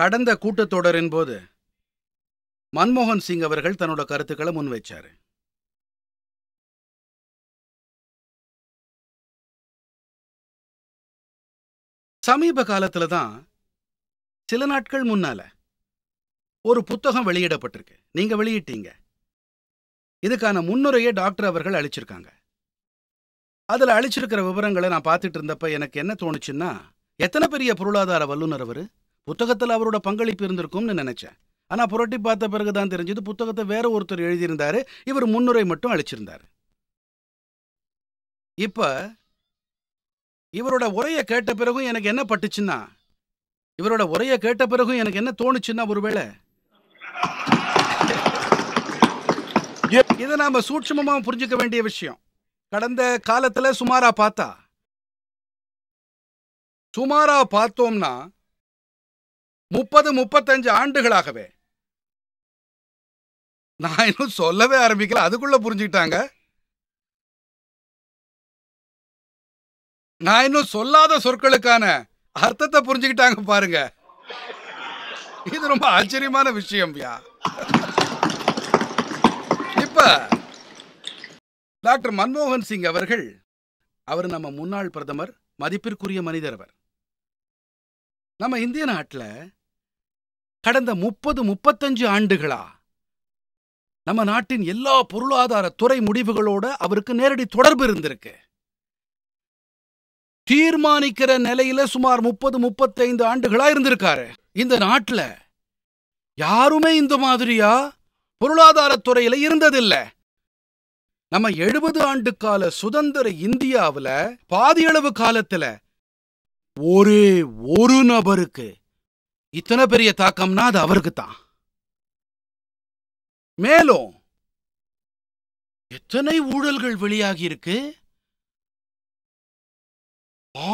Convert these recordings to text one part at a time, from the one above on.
கடந்த கூட்டத்தொடரின் போது மன்மோகன் சிங் அவர்கள் தன்னோட கருத்துக்களை முன்வைச்சார் சமீப காலத்தில் தான் சில நாட்கள் முன்னால ஒரு புத்தகம் வெளியிடப்பட்டிருக்கு நீங்க வெளியிட்டீங்க இதுக்கான முன்னுரையை டாக்டர் அவர்கள் அழிச்சிருக்காங்க அதில் அழிச்சிருக்கிற விவரங்களை நான் பார்த்துட்டு இருந்தப்ப எனக்கு என்ன தோணுச்சுன்னா எத்தனை பெரிய பொருளாதார வல்லுநர் அவர் புத்தகத்தில் அவரோட பங்களிப்பு இருந்திருக்கும்னு நினைச்சேன் ஆனால் புரட்டி பார்த்த பிறகு தான் தெரிஞ்சது புத்தகத்தை வேற ஒருத்தர் எழுதியிருந்தாரு இவர் முன்னுரை மட்டும் அழிச்சிருந்தாரு இப்போ இவரோட உரையை கேட்ட பிறகும் எனக்கு என்ன பட்டுச்சுன்னா இவரோட உரையை கேட்ட பிறகும் எனக்கு என்ன தோணுச்சுன்னா ஒருவேளை இதை நாம சூட்சமாக புரிஞ்சுக்க வேண்டிய விஷயம் கடந்த காலத்துல சுமாரா பார்த்தா சுமாரா பார்த்தோம்னா முப்பது முப்பத்தஞ்சு ஆண்டுகளாகவே நான் இன்னும் சொல்லவே ஆரம்பிக்கல அதுக்குள்ள புரிஞ்சுக்கிட்டாங்க நான் இன்னும் சொல்லாத சொற்களுக்கான அர்த்தத்தை புரிஞ்சுக்கிட்டாங்க பாருங்க இது ரொம்ப ஆச்சரியமான விஷயம் யா இப்ப டாக்டர் மன்மோகன் சிங் அவர்கள் அவர் நம்ம முன்னாள் பிரதமர் மதிப்பிற்குரிய மனிதர் அவர் நம்ம இந்திய நாட்டில் கடந்த முப்பது முப்பத்தஞ்சு ஆண்டுகளா நம்ம நாட்டின் எல்லா பொருளாதார துறை முடிவுகளோட அவருக்கு நேரடி தொடர்பு இருந்திருக்கு தீர்மானிக்கிற நிலையில சுமார் முப்பது முப்பத்தைந்து ஆண்டுகளா இருந்திருக்காரு இந்த நாட்டில் யாருமே இந்த மாதிரியா பொருளாதாரத்துறையில இருந்ததில்ல நம்ம எழுபது ஆண்டு கால சுதந்திர இந்தியாவில் பாதியளவு காலத்துல ஒரே ஒரு நபருக்கு இத்தனை பெரிய தாக்கம்னா அது அவருக்கு தான் மேலும் எத்தனை ஊழல்கள் வெளியாகி இருக்கு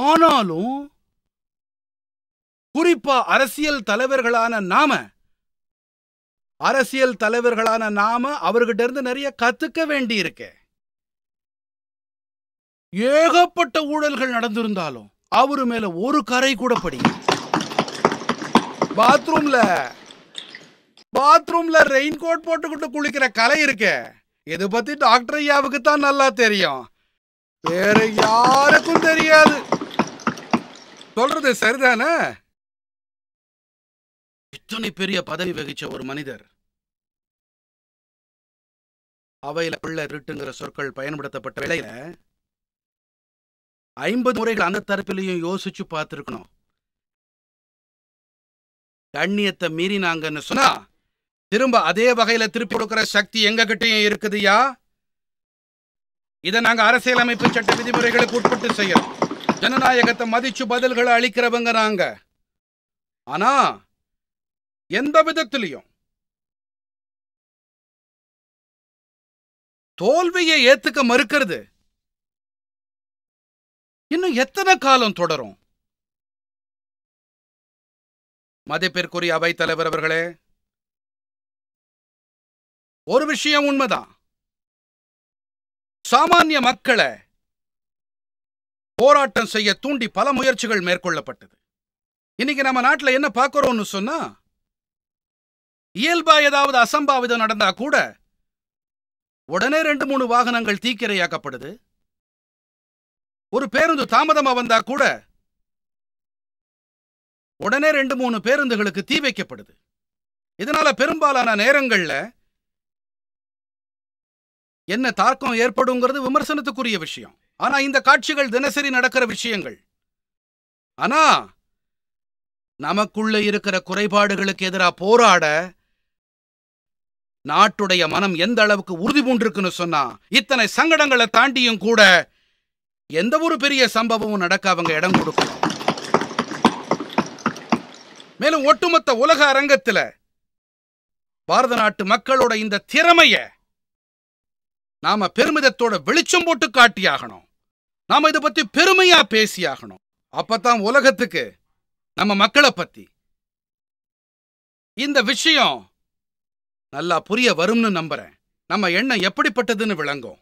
ஆனாலும் குறிப்பா அரசியல் தலைவர்களான நாம அரசியல் தலைவர்களான நாம அவர்கிட்ட இருந்து நிறைய கத்துக்க வேண்டி இருக்கு ஏகப்பட்ட ஊழல்கள் நடந்திருந்தாலும் அவரு மேல ஒரு கரை கூட படி பாத்ரூம்ல பாத்ரூம்ல ரெயின் கோட் போட்டுக்கிட்டு குளிக்கிற கலை இருக்கே இது பத்தி டாக்டர் ஐயாவுக்கு தான் நல்லா தெரியும் வேற யாருக்கும் தெரியாது சொல்றது சரிதானே இத்தனை பெரிய பதவி வகிச்ச ஒரு மனிதர் அவையில பிள்ளை திருட்டுங்கிற சொற்கள் பயன்படுத்தப்பட்ட வேளையில ஐம்பது முறைகள் அந்த தரப்பிலையும் யோசிச்சு பார்த்துருக்கணும் கண்ணியத்தை மீறினாங்கன்னு சொன்னா திரும்ப அதே வகையில திருப்பி கொடுக்கிற சக்தி எங்க கிட்டேயும் இருக்குதுயா இதை நாங்க அரசியலமைப்பு சட்ட விதிமுறைகளுக்கு உட்பட்டு செய்யறோம் ஜனநாயகத்தை மதிச்சு பதில்களை அளிக்கிறவங்க நாங்க ஆனா எந்த விதத்திலையும் தோல்வியை ஏத்துக்க மறுக்கிறது இன்னும் எத்தனை காலம் தொடரும் மதிப்பிற்குரிய தலைவர் அவர்களே ஒரு விஷயம் உண்மைதான் சாமானிய மக்களை போராட்டம் செய்ய தூண்டி பல முயற்சிகள் மேற்கொள்ளப்பட்டது இன்னைக்கு நம்ம நாட்டில் என்ன பார்க்குறோம்னு சொன்னா இயல்பா ஏதாவது அசம்பாவிதம் நடந்தா கூட உடனே ரெண்டு மூணு வாகனங்கள் தீக்கிரையாக்கப்படுது ஒரு பேருந்து தாமதமா வந்தா கூட உடனே ரெண்டு மூணு பேருந்துகளுக்கு தீ வைக்கப்படுது இதனால பெரும்பாலான நேரங்கள்ல என்ன தாக்கம் ஏற்படுங்கிறது விமர்சனத்துக்குரிய விஷயம் ஆனா இந்த காட்சிகள் தினசரி நடக்கிற விஷயங்கள் ஆனா நமக்குள்ள இருக்கிற குறைபாடுகளுக்கு எதிராக போராட நாட்டுடைய மனம் எந்த அளவுக்கு உறுதி பூண்டிருக்குன்னு சொன்னா இத்தனை சங்கடங்களை தாண்டியும் கூட எந்த ஒரு பெரிய சம்பவமும் நடக்க அவங்க இடம் கொடுக்கணும் மேலும் ஒட்டுமொத்த உலக அரங்கத்துல பாரத நாட்டு மக்களோட இந்த திறமைய நாம பெருமிதத்தோட வெளிச்சம் போட்டு காட்டியாகணும் நாம இதை பத்தி பெருமையா பேசியாகணும் அப்பதான் உலகத்துக்கு நம்ம மக்களை பத்தி இந்த விஷயம் நல்லா புரிய வரும்னு நம்புறேன் நம்ம எண்ணம் எப்படிப்பட்டதுன்னு விளங்கும்